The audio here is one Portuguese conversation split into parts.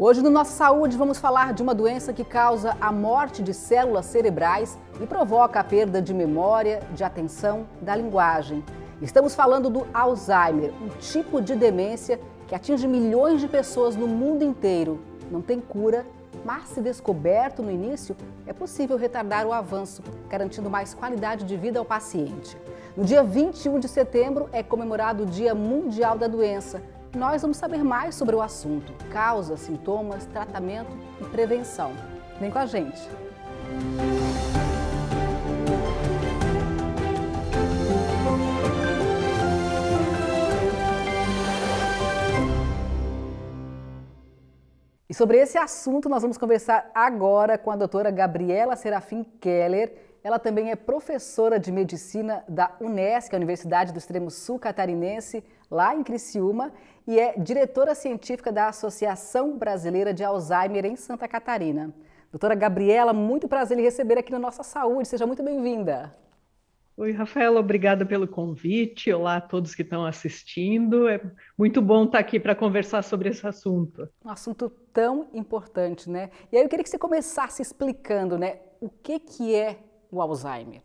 Hoje no Nossa Saúde vamos falar de uma doença que causa a morte de células cerebrais e provoca a perda de memória, de atenção, da linguagem. Estamos falando do Alzheimer, um tipo de demência que atinge milhões de pessoas no mundo inteiro. Não tem cura, mas se descoberto no início, é possível retardar o avanço, garantindo mais qualidade de vida ao paciente. No dia 21 de setembro é comemorado o Dia Mundial da Doença nós vamos saber mais sobre o assunto: causas, sintomas, tratamento e prevenção. Vem com a gente! E sobre esse assunto nós vamos conversar agora com a doutora Gabriela Serafim Keller, ela também é professora de medicina da UNESCO, a Universidade do Extremo Sul Catarinense, lá em Criciúma, e é diretora científica da Associação Brasileira de Alzheimer em Santa Catarina. Doutora Gabriela, muito prazer em receber aqui no Nossa Saúde. Seja muito bem-vinda. Oi, Rafaela, obrigada pelo convite. Olá a todos que estão assistindo. É muito bom estar aqui para conversar sobre esse assunto. Um assunto tão importante, né? E aí eu queria que você começasse explicando, né? O que, que é o Alzheimer?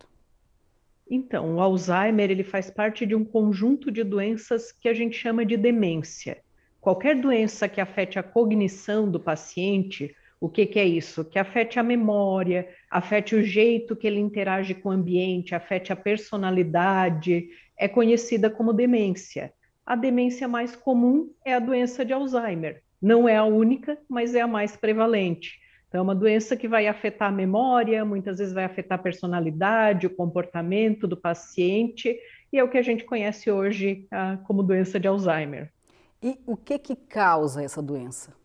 Então, o Alzheimer ele faz parte de um conjunto de doenças que a gente chama de demência. Qualquer doença que afete a cognição do paciente, o que, que é isso? Que afete a memória, afete o jeito que ele interage com o ambiente, afete a personalidade, é conhecida como demência. A demência mais comum é a doença de Alzheimer. Não é a única, mas é a mais prevalente. Então, é uma doença que vai afetar a memória, muitas vezes vai afetar a personalidade, o comportamento do paciente, e é o que a gente conhece hoje ah, como doença de Alzheimer. E o que, que causa essa doença?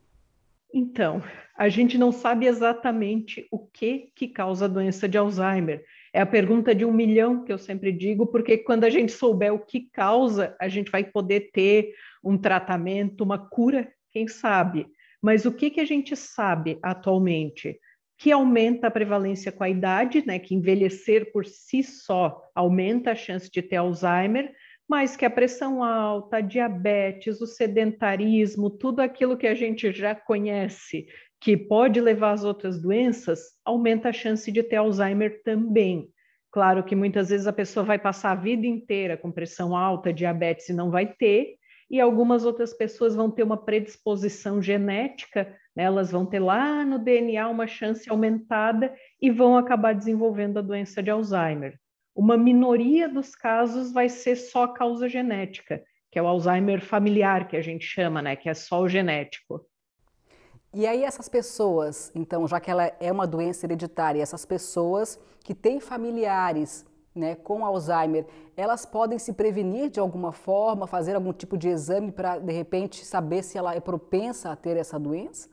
Então, a gente não sabe exatamente o que, que causa a doença de Alzheimer. É a pergunta de um milhão que eu sempre digo, porque quando a gente souber o que causa, a gente vai poder ter um tratamento, uma cura, quem sabe. Mas o que, que a gente sabe atualmente? Que aumenta a prevalência com a idade, né? que envelhecer por si só aumenta a chance de ter Alzheimer, mas que a pressão alta, a diabetes, o sedentarismo, tudo aquilo que a gente já conhece que pode levar às outras doenças, aumenta a chance de ter Alzheimer também. Claro que muitas vezes a pessoa vai passar a vida inteira com pressão alta, diabetes e não vai ter, e algumas outras pessoas vão ter uma predisposição genética, né? elas vão ter lá no DNA uma chance aumentada e vão acabar desenvolvendo a doença de Alzheimer. Uma minoria dos casos vai ser só causa genética, que é o Alzheimer familiar que a gente chama, né? que é só o genético. E aí essas pessoas, então, já que ela é uma doença hereditária, essas pessoas que têm familiares né, com Alzheimer, elas podem se prevenir de alguma forma, fazer algum tipo de exame para, de repente, saber se ela é propensa a ter essa doença?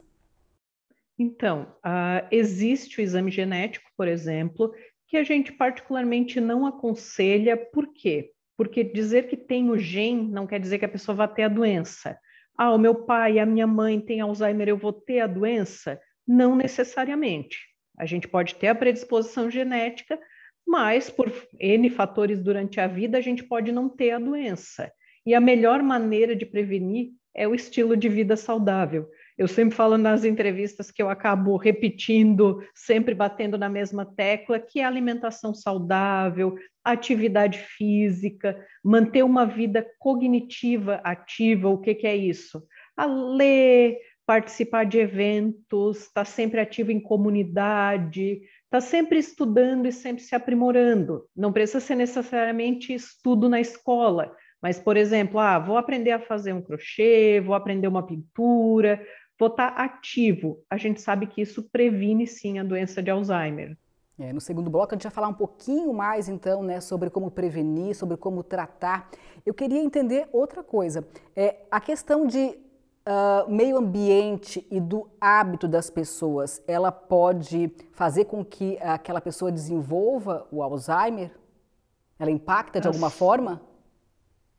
Então, uh, existe o exame genético, por exemplo, que a gente particularmente não aconselha, por quê? Porque dizer que tem o gene não quer dizer que a pessoa vá ter a doença. Ah, o meu pai, a minha mãe tem Alzheimer, eu vou ter a doença? Não necessariamente. A gente pode ter a predisposição genética, mas por N fatores durante a vida, a gente pode não ter a doença. E a melhor maneira de prevenir é o estilo de vida saudável. Eu sempre falo nas entrevistas que eu acabo repetindo, sempre batendo na mesma tecla, que é alimentação saudável, atividade física, manter uma vida cognitiva ativa. O que, que é isso? A ler, participar de eventos, estar tá sempre ativo em comunidade, está sempre estudando e sempre se aprimorando. Não precisa ser necessariamente estudo na escola, mas, por exemplo, ah, vou aprender a fazer um crochê, vou aprender uma pintura, vou estar tá ativo. A gente sabe que isso previne sim a doença de Alzheimer. É, no segundo bloco a gente vai falar um pouquinho mais então, né, sobre como prevenir, sobre como tratar. Eu queria entender outra coisa, é a questão de uh, meio ambiente e do hábito das pessoas, ela pode fazer com que aquela pessoa desenvolva o Alzheimer? Ela impacta de alguma forma?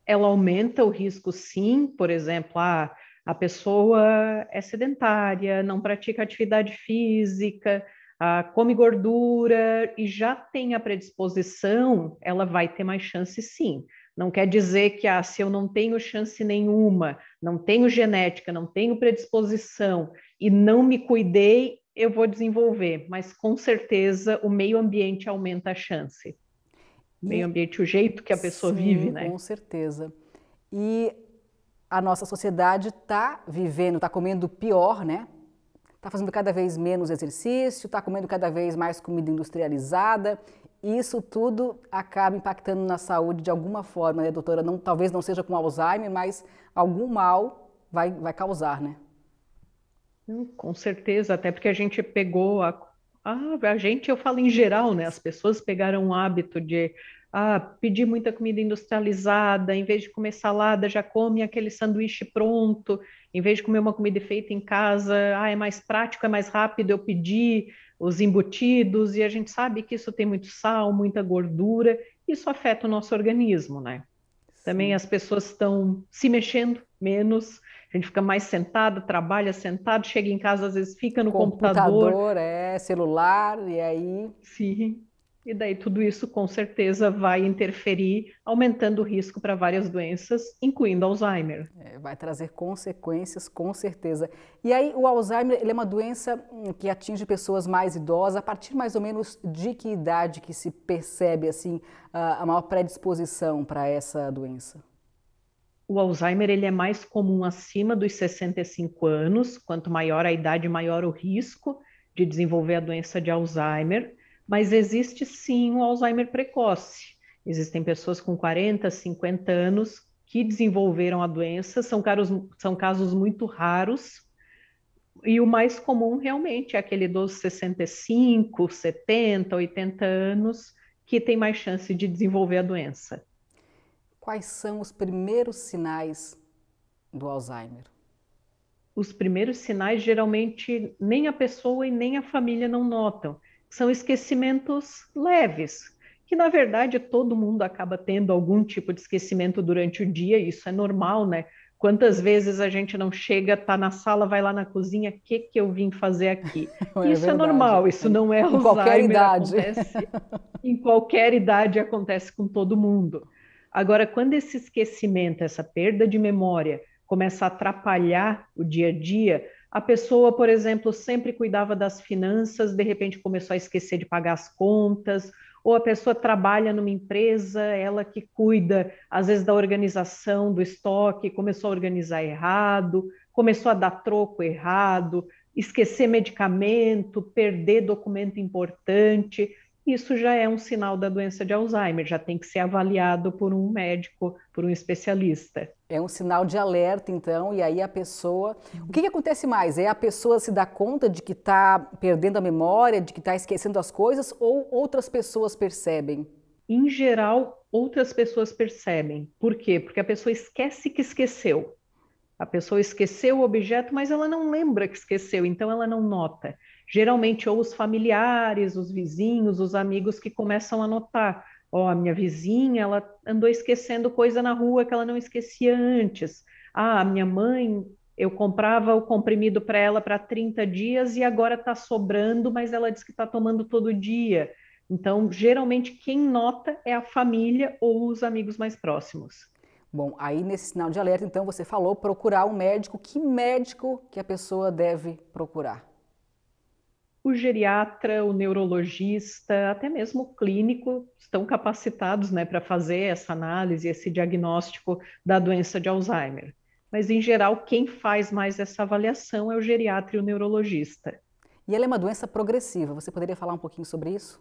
Ela aumenta o risco, sim. Por exemplo, a, ah, a pessoa é sedentária, não pratica atividade física, a, ah, come gordura e já tem a predisposição, ela vai ter mais chance, sim. Não quer dizer que ah, se eu não tenho chance nenhuma, não tenho genética, não tenho predisposição e não me cuidei, eu vou desenvolver. Mas com certeza o meio ambiente aumenta a chance. O meio ambiente, o jeito que a pessoa Sim, vive, né? Com certeza. E a nossa sociedade está vivendo, está comendo pior, né? Está fazendo cada vez menos exercício, está comendo cada vez mais comida industrializada isso tudo acaba impactando na saúde de alguma forma, né, doutora? Não, talvez não seja com Alzheimer, mas algum mal vai, vai causar, né? Com certeza, até porque a gente pegou a, a, a gente, eu falo em geral, né? As pessoas pegaram o hábito de ah, pedir muita comida industrializada, em vez de comer salada, já come aquele sanduíche pronto, em vez de comer uma comida feita em casa, ah, é mais prático, é mais rápido eu pedir os embutidos, e a gente sabe que isso tem muito sal, muita gordura, isso afeta o nosso organismo, né? Sim. Também as pessoas estão se mexendo menos, a gente fica mais sentado, trabalha sentado, chega em casa, às vezes fica no computador. Computador, é, celular, e aí. Sim. E daí tudo isso com certeza vai interferir, aumentando o risco para várias doenças, incluindo Alzheimer. É, vai trazer consequências, com certeza. E aí o Alzheimer é uma doença hum, que atinge pessoas mais idosas. A partir mais ou menos de que idade que se percebe assim a, a maior predisposição para essa doença? O Alzheimer ele é mais comum acima dos 65 anos. Quanto maior a idade, maior o risco de desenvolver a doença de Alzheimer. Mas existe sim o Alzheimer precoce. Existem pessoas com 40, 50 anos que desenvolveram a doença, são, caros, são casos muito raros. E o mais comum realmente é aquele dos 65, 70, 80 anos que tem mais chance de desenvolver a doença. Quais são os primeiros sinais do Alzheimer? Os primeiros sinais geralmente nem a pessoa e nem a família não notam são esquecimentos leves, que na verdade todo mundo acaba tendo algum tipo de esquecimento durante o dia, isso é normal, né? Quantas vezes a gente não chega, tá na sala, vai lá na cozinha, o que que eu vim fazer aqui? É isso é verdade. é normal, isso não é em qualquer idade. Acontece, em qualquer idade acontece com todo mundo. Agora, quando esse esquecimento, essa perda de memória começa a atrapalhar o dia a dia, a pessoa, por exemplo, sempre cuidava das finanças, de repente começou a esquecer de pagar as contas, ou a pessoa trabalha numa empresa, ela que cuida, às vezes, da organização do estoque, começou a organizar errado, começou a dar troco errado, esquecer medicamento, perder documento importante isso já é um sinal da doença de Alzheimer, já tem que ser avaliado por um médico, por um especialista. É um sinal de alerta, então, e aí a pessoa. O que, que acontece mais? É a pessoa se dar conta de que está perdendo a memória, de que está esquecendo as coisas, ou outras pessoas percebem? Em geral, outras pessoas percebem. Por quê? Porque a pessoa esquece que esqueceu. A pessoa esqueceu o objeto, mas ela não lembra que esqueceu, então ela não nota geralmente ou os familiares, os vizinhos, os amigos que começam a notar, ó, oh, a minha vizinha, ela andou esquecendo coisa na rua que ela não esquecia antes. Ah, a minha mãe, eu comprava o comprimido para ela para 30 dias e agora está sobrando, mas ela diz que está tomando todo dia. Então, geralmente, quem nota é a família ou os amigos mais próximos. Bom, aí nesse sinal de alerta, então, você falou procurar um médico. Que médico que a pessoa deve procurar? o geriatra, o neurologista, até mesmo o clínico estão capacitados né, para fazer essa análise, esse diagnóstico da doença de Alzheimer. Mas, em geral, quem faz mais essa avaliação é o geriatra e o neurologista. E ela é uma doença progressiva. Você poderia falar um pouquinho sobre isso?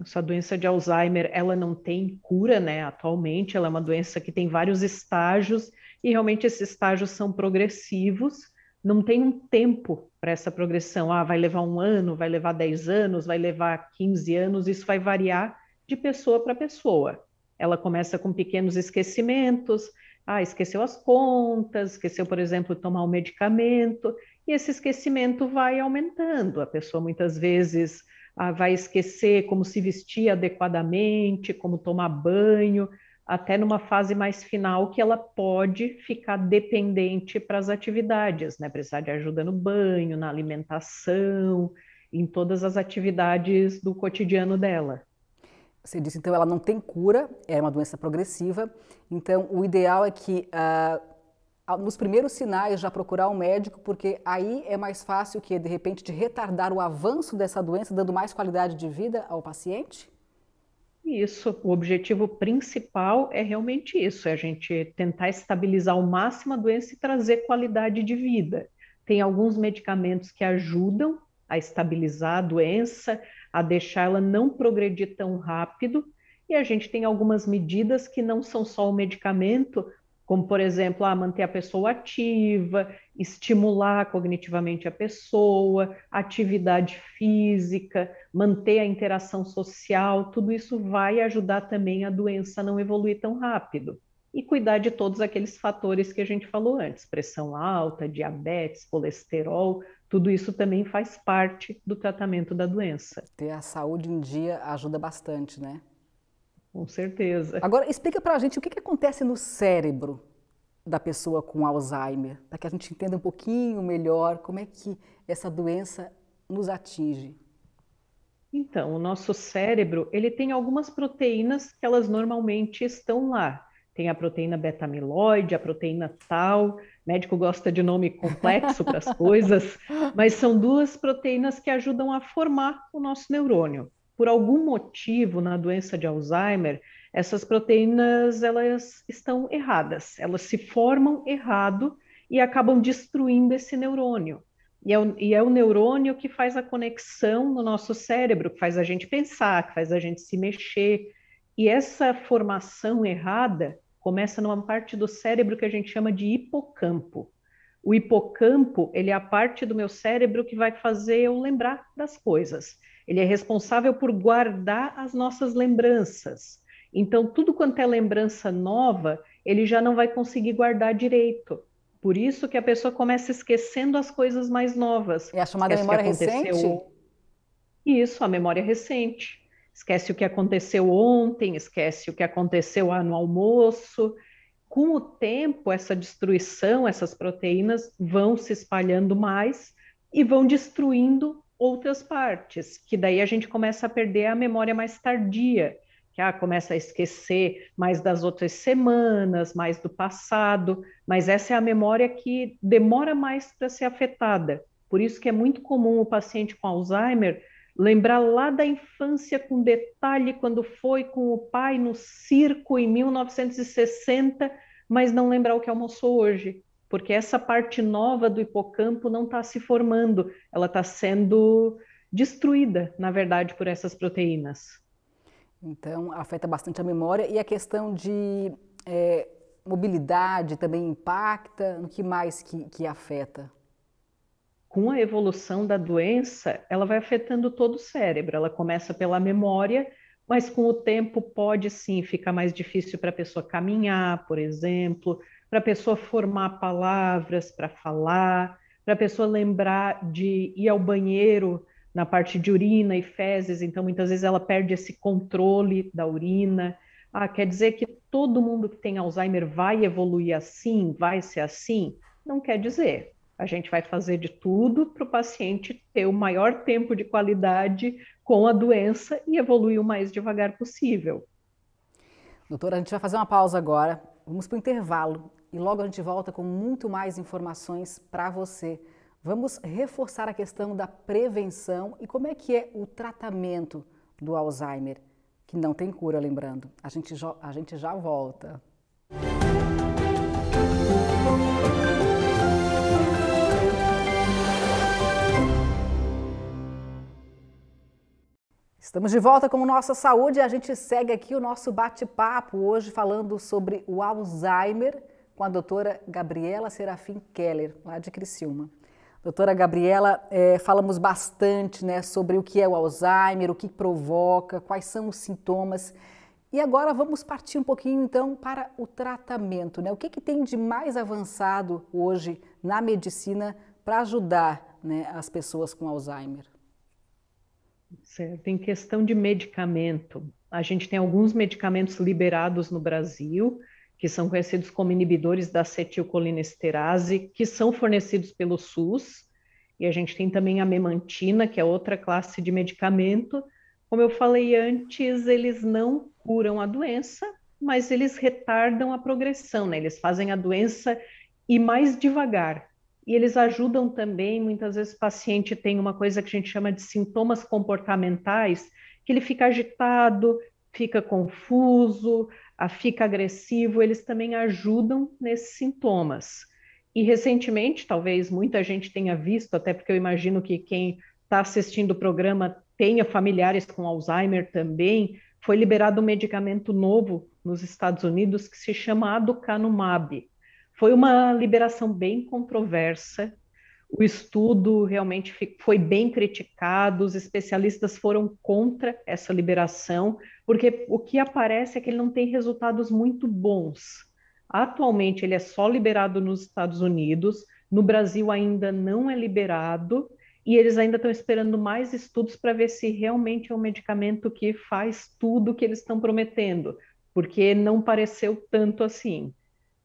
Essa doença de Alzheimer, ela não tem cura, né? Atualmente, ela é uma doença que tem vários estágios e realmente esses estágios são progressivos não tem um tempo para essa progressão. Ah, vai levar um ano, vai levar 10 anos, vai levar 15 anos, isso vai variar de pessoa para pessoa. Ela começa com pequenos esquecimentos, ah, esqueceu as contas, esqueceu, por exemplo, tomar o um medicamento, e esse esquecimento vai aumentando. A pessoa muitas vezes ah, vai esquecer como se vestir adequadamente, como tomar banho, até numa fase mais final que ela pode ficar dependente para as atividades, né? Precisar de ajuda no banho, na alimentação, em todas as atividades do cotidiano dela. Você disse então ela não tem cura, é uma doença progressiva. Então o ideal é que uh, nos primeiros sinais já procurar um médico, porque aí é mais fácil que de repente de retardar o avanço dessa doença, dando mais qualidade de vida ao paciente. Isso, o objetivo principal é realmente isso, é a gente tentar estabilizar ao máximo a doença e trazer qualidade de vida. Tem alguns medicamentos que ajudam a estabilizar a doença, a deixar ela não progredir tão rápido, e a gente tem algumas medidas que não são só o medicamento, como por exemplo, ah, manter a pessoa ativa, estimular cognitivamente a pessoa, atividade física, manter a interação social, tudo isso vai ajudar também a doença a não evoluir tão rápido. E cuidar de todos aqueles fatores que a gente falou antes, pressão alta, diabetes, colesterol, tudo isso também faz parte do tratamento da doença. Ter a saúde em dia ajuda bastante, né? Com certeza. Agora, explica para a gente o que, que acontece no cérebro da pessoa com Alzheimer, para que a gente entenda um pouquinho melhor como é que essa doença nos atinge. Então, o nosso cérebro, ele tem algumas proteínas que elas normalmente estão lá. Tem a proteína beta-amiloide, a proteína tal. médico gosta de nome complexo para as coisas, mas são duas proteínas que ajudam a formar o nosso neurônio por algum motivo na doença de Alzheimer, essas proteínas elas estão erradas, elas se formam errado e acabam destruindo esse neurônio. E é, o, e é o neurônio que faz a conexão no nosso cérebro, que faz a gente pensar, que faz a gente se mexer. E essa formação errada começa numa parte do cérebro que a gente chama de hipocampo. O hipocampo, ele é a parte do meu cérebro que vai fazer eu lembrar das coisas. Ele é responsável por guardar as nossas lembranças. Então, tudo quanto é lembrança nova, ele já não vai conseguir guardar direito. Por isso que a pessoa começa esquecendo as coisas mais novas. É a chamada Esquece memória recente? Isso, a memória recente. Esquece o que aconteceu ontem, esquece o que aconteceu lá no almoço. Com o tempo, essa destruição, essas proteínas vão se espalhando mais e vão destruindo outras partes, que daí a gente começa a perder a memória mais tardia, que ah, começa a esquecer mais das outras semanas, mais do passado, mas essa é a memória que demora mais para ser afetada. Por isso que é muito comum o paciente com Alzheimer lembrar lá da infância com detalhe quando foi com o pai no circo em 1960, mas não lembrar o que almoçou hoje porque essa parte nova do hipocampo não está se formando, ela está sendo destruída, na verdade, por essas proteínas. Então, afeta bastante a memória e a questão de é, mobilidade também impacta? No que mais que, que afeta? Com a evolução da doença, ela vai afetando todo o cérebro. Ela começa pela memória, mas com o tempo pode sim ficar mais difícil para a pessoa caminhar, por exemplo, para a pessoa formar palavras para falar, para a pessoa lembrar de ir ao banheiro na parte de urina e fezes, então muitas vezes ela perde esse controle da urina. Ah, quer dizer que todo mundo que tem Alzheimer vai evoluir assim, vai ser assim? Não quer dizer. A gente vai fazer de tudo para o paciente ter o maior tempo de qualidade com a doença e evoluir o mais devagar possível. Doutora, a gente vai fazer uma pausa agora vamos para o intervalo e logo a gente volta com muito mais informações para você. Vamos reforçar a questão da prevenção e como é que é o tratamento do Alzheimer, que não tem cura, lembrando. A gente, a gente já volta. Estamos de volta com Nossa Saúde e a gente segue aqui o nosso bate-papo hoje falando sobre o Alzheimer com a doutora Gabriela Serafim Keller, lá de Criciúma. Doutora Gabriela, é, falamos bastante né, sobre o que é o Alzheimer, o que provoca, quais são os sintomas. E agora vamos partir um pouquinho então para o tratamento. Né? O que, que tem de mais avançado hoje na medicina para ajudar né, as pessoas com Alzheimer? Certo. Em questão de medicamento, a gente tem alguns medicamentos liberados no Brasil, que são conhecidos como inibidores da acetilcolinesterase, que são fornecidos pelo SUS. E a gente tem também a memantina, que é outra classe de medicamento. Como eu falei antes, eles não curam a doença, mas eles retardam a progressão, né? Eles fazem a doença ir mais devagar, e eles ajudam também, muitas vezes o paciente tem uma coisa que a gente chama de sintomas comportamentais, que ele fica agitado, fica confuso, ah, fica agressivo, eles também ajudam nesses sintomas. E recentemente, talvez muita gente tenha visto, até porque eu imagino que quem está assistindo o programa tenha familiares com Alzheimer também, foi liberado um medicamento novo nos Estados Unidos que se chama aducanumab. Foi uma liberação bem controversa. O estudo realmente foi bem criticado, os especialistas foram contra essa liberação, porque o que aparece é que ele não tem resultados muito bons. Atualmente ele é só liberado nos Estados Unidos, no Brasil ainda não é liberado, e eles ainda estão esperando mais estudos para ver se realmente é um medicamento que faz tudo o que eles estão prometendo, porque não pareceu tanto assim.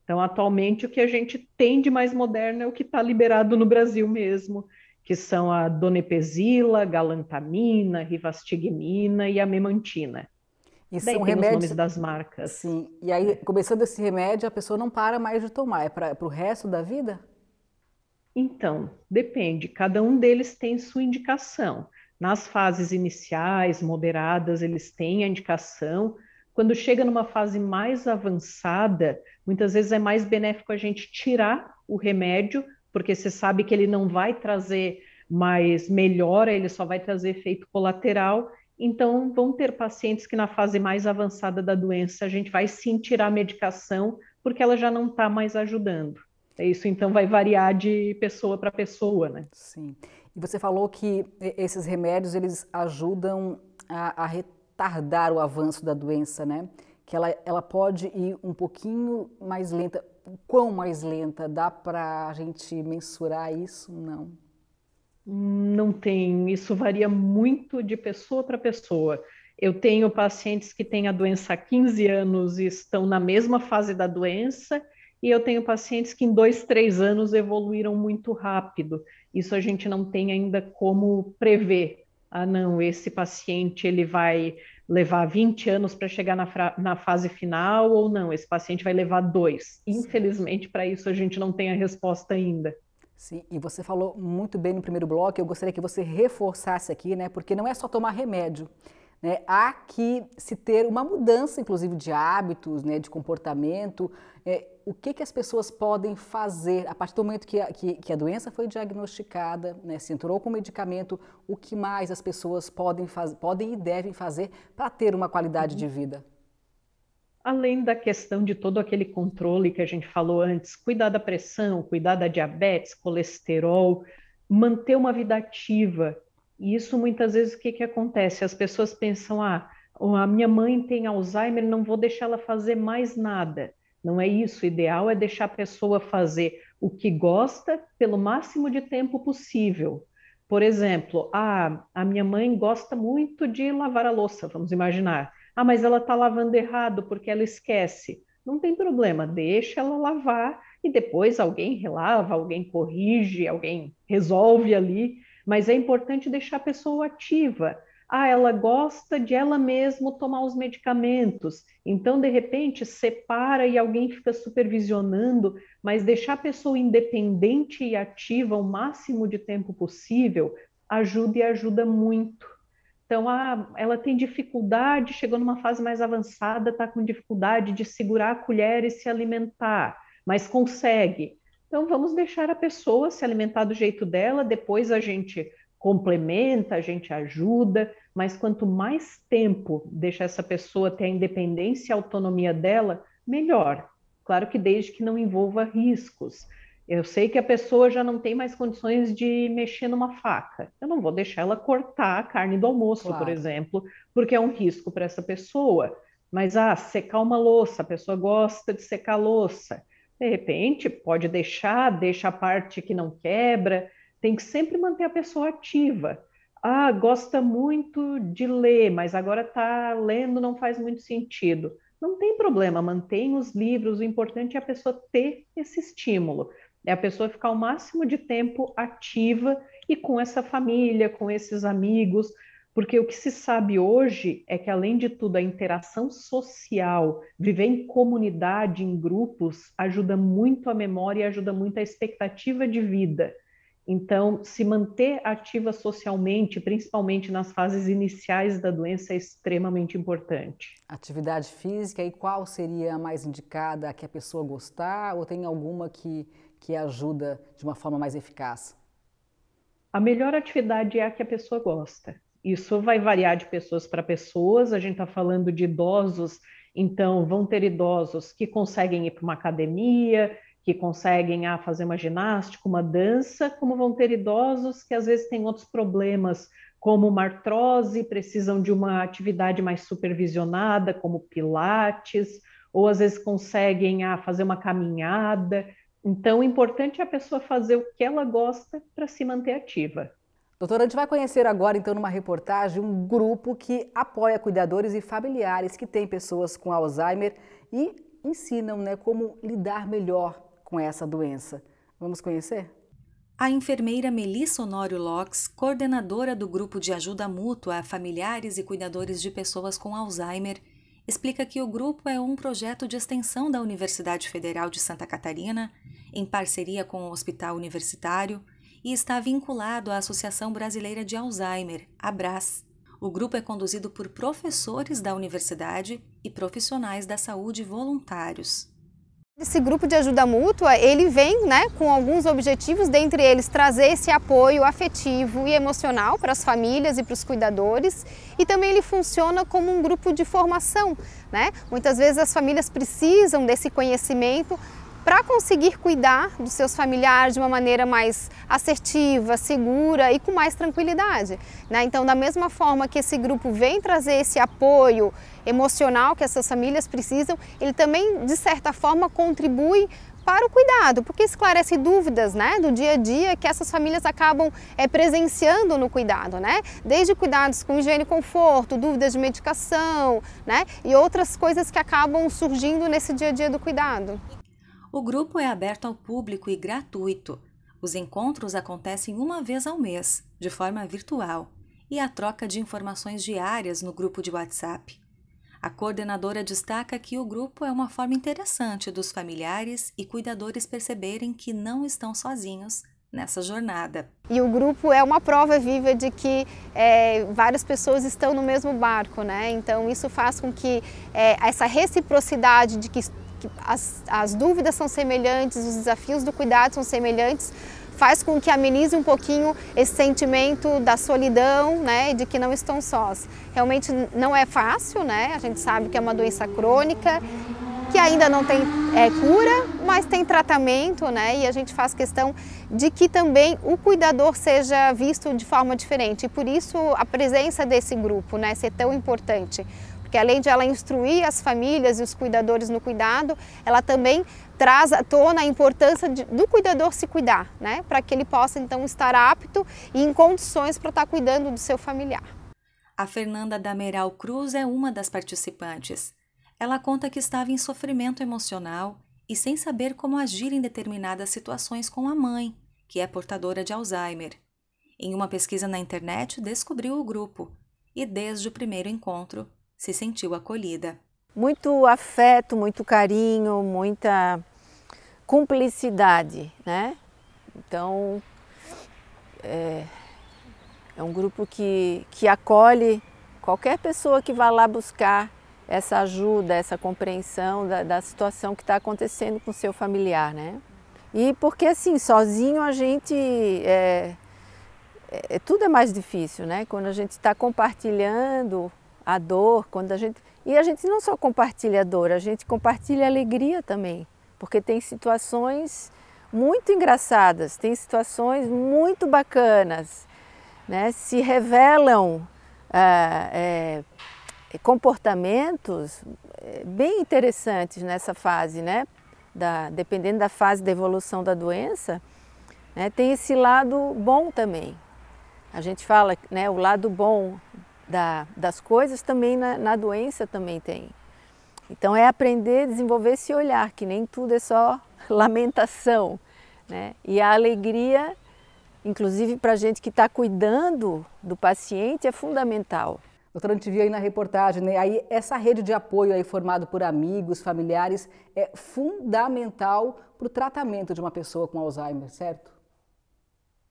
Então, atualmente, o que a gente tem de mais moderno é o que está liberado no Brasil mesmo, que são a donepezila, galantamina, rivastigmina e a memantina. E Daí são remédios... os nomes das marcas. Sim, e aí, começando esse remédio, a pessoa não para mais de tomar, é para é o resto da vida? Então, depende, cada um deles tem sua indicação. Nas fases iniciais, moderadas, eles têm a indicação, quando chega numa fase mais avançada, muitas vezes é mais benéfico a gente tirar o remédio, porque você sabe que ele não vai trazer mais melhora, ele só vai trazer efeito colateral. Então, vão ter pacientes que na fase mais avançada da doença a gente vai sim tirar a medicação, porque ela já não está mais ajudando. É isso então vai variar de pessoa para pessoa, né? Sim. E você falou que esses remédios eles ajudam a, a, tardar o avanço da doença, né? Que ela, ela pode ir um pouquinho mais lenta. Quão mais lenta? Dá para a gente mensurar isso? Não. Não tem. Isso varia muito de pessoa para pessoa. Eu tenho pacientes que têm a doença há 15 anos e estão na mesma fase da doença, e eu tenho pacientes que em dois, três anos evoluíram muito rápido. Isso a gente não tem ainda como prever, ah, não, esse paciente ele vai levar 20 anos para chegar na, na, fase final, ou não, esse paciente vai levar dois. Infelizmente, para isso a gente não tem a resposta ainda. Sim, e você falou muito bem no primeiro bloco, eu gostaria que você reforçasse aqui, né? Porque não é só tomar remédio. Né? Há que se ter uma mudança, inclusive, de hábitos, né? de comportamento. É, o que, que as pessoas podem fazer a partir do momento que a, que, que a doença foi diagnosticada, né, se entrou com medicamento, o que mais as pessoas podem, faz, podem e devem fazer para ter uma qualidade de vida? Além da questão de todo aquele controle que a gente falou antes, cuidar da pressão, cuidar da diabetes, colesterol, manter uma vida ativa. E isso muitas vezes o que, que acontece? As pessoas pensam, ah, a minha mãe tem Alzheimer, não vou deixar ela fazer mais nada. Não é isso. O ideal é deixar a pessoa fazer o que gosta pelo máximo de tempo possível. Por exemplo, ah, a minha mãe gosta muito de lavar a louça, vamos imaginar. Ah, mas ela está lavando errado porque ela esquece. Não tem problema, deixa ela lavar e depois alguém relava, alguém corrige, alguém resolve ali. Mas é importante deixar a pessoa ativa, ah, ela gosta de ela mesma tomar os medicamentos. Então, de repente, separa e alguém fica supervisionando, mas deixar a pessoa independente e ativa o máximo de tempo possível ajuda e ajuda muito. Então, ah, ela tem dificuldade, chegou numa fase mais avançada, está com dificuldade de segurar a colher e se alimentar, mas consegue. Então, vamos deixar a pessoa se alimentar do jeito dela, depois a gente complementa, a gente ajuda, mas quanto mais tempo deixa essa pessoa ter a independência e a autonomia dela, melhor. Claro que desde que não envolva riscos. Eu sei que a pessoa já não tem mais condições de mexer numa faca. Eu não vou deixar ela cortar a carne do almoço, claro. por exemplo, porque é um risco para essa pessoa. Mas, ah, secar uma louça, a pessoa gosta de secar louça. De repente, pode deixar, deixa a parte que não quebra, tem que sempre manter a pessoa ativa. Ah, gosta muito de ler, mas agora está lendo, não faz muito sentido. Não tem problema, mantém os livros, o importante é a pessoa ter esse estímulo. É a pessoa ficar o máximo de tempo ativa e com essa família, com esses amigos, porque o que se sabe hoje é que, além de tudo, a interação social, viver em comunidade, em grupos, ajuda muito a memória e ajuda muito a expectativa de vida. Então, se manter ativa socialmente, principalmente nas fases iniciais da doença, é extremamente importante. Atividade física, e qual seria a mais indicada a que a pessoa gostar, ou tem alguma que, que ajuda de uma forma mais eficaz? A melhor atividade é a que a pessoa gosta. Isso vai variar de pessoas para pessoas, a gente está falando de idosos, então vão ter idosos que conseguem ir para uma academia, que conseguem ah, fazer uma ginástica, uma dança, como vão ter idosos que às vezes têm outros problemas, como uma artrose, precisam de uma atividade mais supervisionada, como pilates, ou às vezes conseguem ah, fazer uma caminhada. Então, o importante é a pessoa fazer o que ela gosta para se manter ativa. Doutora, a gente vai conhecer agora, então, numa reportagem, um grupo que apoia cuidadores e familiares que têm pessoas com Alzheimer e ensinam né, como lidar melhor com essa doença. Vamos conhecer? A enfermeira Melissa Honório Locks, coordenadora do grupo de ajuda mútua a familiares e cuidadores de pessoas com Alzheimer, explica que o grupo é um projeto de extensão da Universidade Federal de Santa Catarina, em parceria com o Hospital Universitário, e está vinculado à Associação Brasileira de Alzheimer, ABRAS. O grupo é conduzido por professores da universidade e profissionais da saúde voluntários. Esse grupo de ajuda mútua, ele vem né, com alguns objetivos, dentre eles trazer esse apoio afetivo e emocional para as famílias e para os cuidadores e também ele funciona como um grupo de formação. Né? Muitas vezes as famílias precisam desse conhecimento para conseguir cuidar dos seus familiares de uma maneira mais assertiva, segura e com mais tranquilidade. Né? Então, da mesma forma que esse grupo vem trazer esse apoio emocional que essas famílias precisam, ele também, de certa forma, contribui para o cuidado, porque esclarece dúvidas né, do dia a dia que essas famílias acabam é, presenciando no cuidado, né? Desde cuidados com higiene e conforto, dúvidas de medicação, né? E outras coisas que acabam surgindo nesse dia a dia do cuidado. O grupo é aberto ao público e gratuito. Os encontros acontecem uma vez ao mês, de forma virtual, e a troca de informações diárias no grupo de WhatsApp. A coordenadora destaca que o grupo é uma forma interessante dos familiares e cuidadores perceberem que não estão sozinhos nessa jornada. E o grupo é uma prova viva de que é, várias pessoas estão no mesmo barco, né? Então isso faz com que é, essa reciprocidade de que que as, as dúvidas são semelhantes, os desafios do cuidado são semelhantes, faz com que amenize um pouquinho esse sentimento da solidão, né, de que não estão sós. Realmente não é fácil, né? A gente sabe que é uma doença crônica, que ainda não tem é, cura, mas tem tratamento, né? E a gente faz questão de que também o cuidador seja visto de forma diferente. E por isso a presença desse grupo, né, ser tão importante porque além de ela instruir as famílias e os cuidadores no cuidado, ela também traz à tona a importância de, do cuidador se cuidar, né? Para que ele possa então estar apto e em condições para estar tá cuidando do seu familiar. A Fernanda Dameral Cruz é uma das participantes. Ela conta que estava em sofrimento emocional e sem saber como agir em determinadas situações com a mãe, que é portadora de Alzheimer. Em uma pesquisa na internet, descobriu o grupo e, desde o primeiro encontro, se sentiu acolhida. Muito afeto, muito carinho, muita cumplicidade, né? Então, é, é um grupo que, que acolhe qualquer pessoa que vá lá buscar essa ajuda, essa compreensão da, da situação que está acontecendo com o seu familiar, né? E porque assim, sozinho a gente é, é, é tudo é mais difícil, né? Quando a gente está compartilhando a dor, quando a gente. E a gente não só compartilha a dor, a gente compartilha a alegria também, porque tem situações muito engraçadas, tem situações muito bacanas, né? se revelam ah, é, comportamentos eh, bem interessantes nessa fase, né? Da, dependendo da fase da evolução da doença, né? tem esse lado bom também. A gente fala né, o lado bom da, das coisas, também na, na doença também tem. Então é aprender, desenvolver esse olhar, que nem tudo é só lamentação. Né? E a alegria, inclusive para a gente que está cuidando do paciente, é fundamental. Doutora, a gente viu aí na reportagem, né? aí essa rede de apoio aí formado por amigos, familiares, é fundamental para o tratamento de uma pessoa com Alzheimer, certo?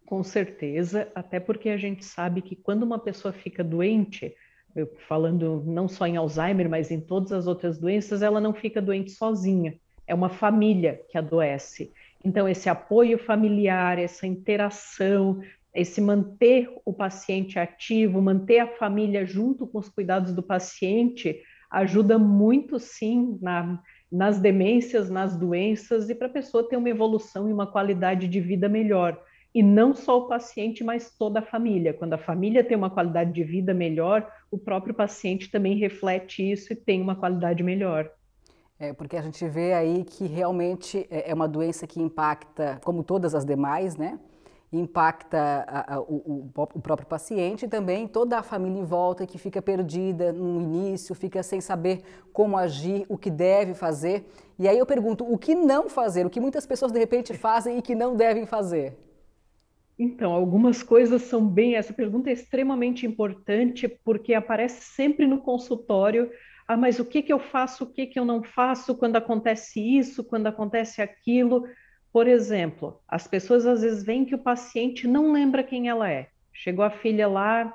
Com certeza, até porque a gente sabe que quando uma pessoa fica doente, eu, falando não só em Alzheimer, mas em todas as outras doenças, ela não fica doente sozinha, é uma família que adoece. Então, esse apoio familiar, essa interação, esse manter o paciente ativo, manter a família junto com os cuidados do paciente, ajuda muito, sim, na, nas demências, nas doenças e para a pessoa ter uma evolução e uma qualidade de vida melhor e não só o paciente, mas toda a família. Quando a família tem uma qualidade de vida melhor, o próprio paciente também reflete isso e tem uma qualidade melhor. É, porque a gente vê aí que realmente é, é uma doença que impacta, como todas as demais, né? Impacta a, a, o, o, próprio paciente e também toda a família em volta que fica perdida no início, fica sem saber como agir, o que deve fazer. E aí eu pergunto, o que não fazer? O que muitas pessoas de repente fazem e que não devem fazer? Então, algumas coisas são bem. Essa pergunta é extremamente importante porque aparece sempre no consultório. Ah, mas o que que eu faço? O que que eu não faço quando acontece isso? Quando acontece aquilo? Por exemplo, as pessoas às vezes veem que o paciente não lembra quem ela é. Chegou a filha lá,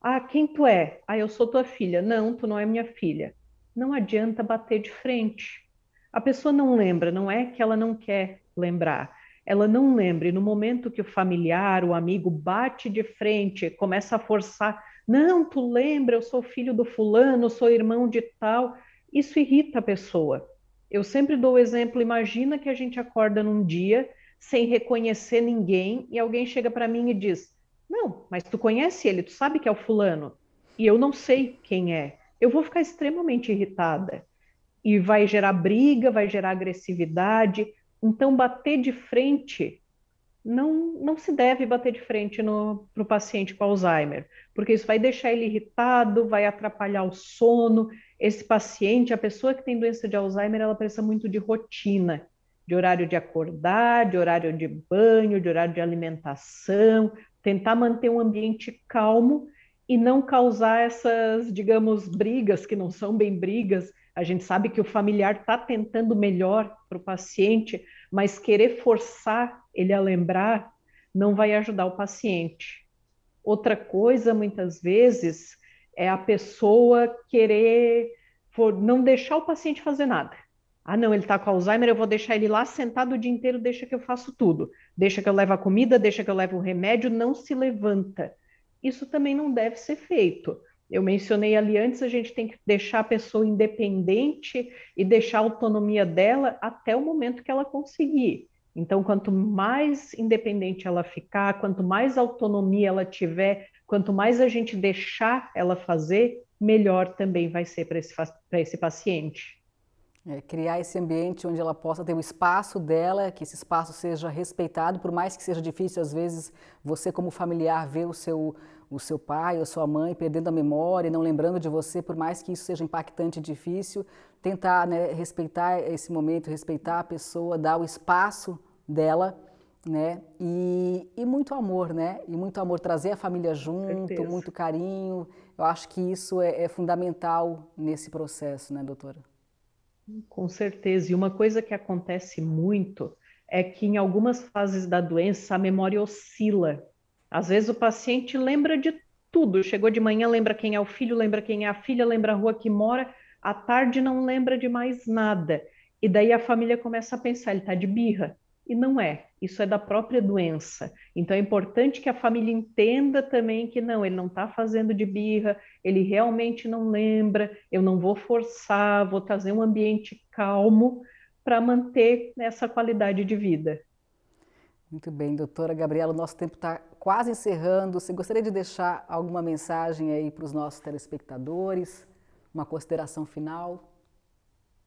ah, quem tu é? Ah, eu sou tua filha. Não, tu não é minha filha. Não adianta bater de frente. A pessoa não lembra, não é que ela não quer lembrar ela não lembre, no momento que o familiar, o amigo bate de frente, começa a forçar, não, tu lembra, eu sou filho do fulano, sou irmão de tal, isso irrita a pessoa. Eu sempre dou o exemplo, imagina que a gente acorda num dia sem reconhecer ninguém e alguém chega para mim e diz: "Não, mas tu conhece ele, tu sabe que é o fulano". E eu não sei quem é. Eu vou ficar extremamente irritada e vai gerar briga, vai gerar agressividade, então, bater de frente não, não se deve bater de frente para o paciente com Alzheimer, porque isso vai deixar ele irritado, vai atrapalhar o sono. Esse paciente, a pessoa que tem doença de Alzheimer, ela precisa muito de rotina, de horário de acordar, de horário de banho, de horário de alimentação, tentar manter um ambiente calmo e não causar essas, digamos, brigas que não são bem brigas a gente sabe que o familiar está tentando melhor para o paciente, mas querer forçar ele a lembrar não vai ajudar o paciente. Outra coisa, muitas vezes, é a pessoa querer não deixar o paciente fazer nada. Ah, não, ele está com Alzheimer, eu vou deixar ele lá sentado o dia inteiro, deixa que eu faço tudo. Deixa que eu levo a comida, deixa que eu levo o remédio, não se levanta. Isso também não deve ser feito. Eu mencionei ali antes, a gente tem que deixar a pessoa independente e deixar a autonomia dela até o momento que ela conseguir. Então, quanto mais independente ela ficar, quanto mais autonomia ela tiver, quanto mais a gente deixar ela fazer, melhor também vai ser para esse, esse paciente. É, criar esse ambiente onde ela possa ter o espaço dela, que esse espaço seja respeitado, por mais que seja difícil, às vezes, você, como familiar, ver o seu o seu pai ou sua mãe perdendo a memória, não lembrando de você, por mais que isso seja impactante e difícil, tentar né, respeitar esse momento, respeitar a pessoa, dar o espaço dela, né? E, e muito amor, né? E muito amor, trazer a família junto, muito carinho. Eu acho que isso é, é fundamental nesse processo, né, doutora? Com certeza. E uma coisa que acontece muito é que em algumas fases da doença a memória oscila às vezes o paciente lembra de tudo. Chegou de manhã, lembra quem é o filho, lembra quem é a filha, lembra a rua que mora. À tarde não lembra de mais nada. E daí a família começa a pensar, ele está de birra. E não é, isso é da própria doença. Então é importante que a família entenda também que não, ele não está fazendo de birra, ele realmente não lembra, eu não vou forçar, vou trazer um ambiente calmo para manter essa qualidade de vida. Muito bem, doutora Gabriela, o nosso tempo está quase encerrando. Você gostaria de deixar alguma mensagem aí para os nossos telespectadores? Uma consideração final?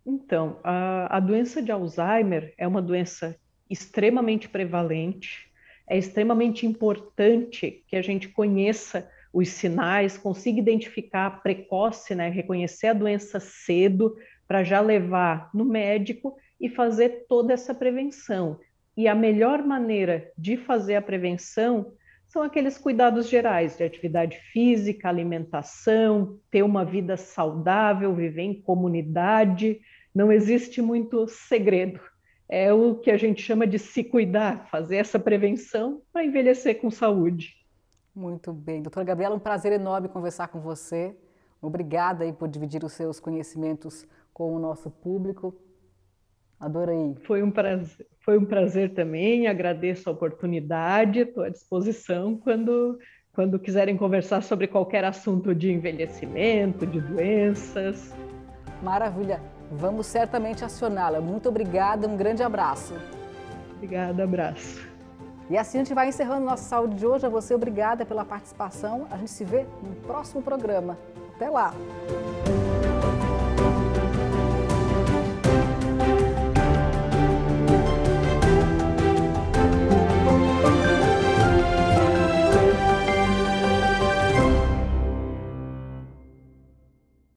Então, a, a doença de Alzheimer é uma doença extremamente prevalente. É extremamente importante que a gente conheça os sinais, consiga identificar precoce, né, reconhecer a doença cedo, para já levar no médico e fazer toda essa prevenção. E a melhor maneira de fazer a prevenção são aqueles cuidados gerais de atividade física, alimentação, ter uma vida saudável, viver em comunidade. Não existe muito segredo. É o que a gente chama de se cuidar, fazer essa prevenção para envelhecer com saúde. Muito bem. Doutora Gabriela, um prazer enorme conversar com você. Obrigada aí por dividir os seus conhecimentos com o nosso público. Adorei. Foi um prazer, foi um prazer também. Agradeço a oportunidade. Estou à disposição quando quando quiserem conversar sobre qualquer assunto de envelhecimento, de doenças. Maravilha. Vamos certamente acioná-la. Muito obrigada, um grande abraço. Obrigada, abraço. E assim a gente vai encerrando nossa saúde de hoje. A você, obrigada pela participação. A gente se vê no próximo programa. Até lá!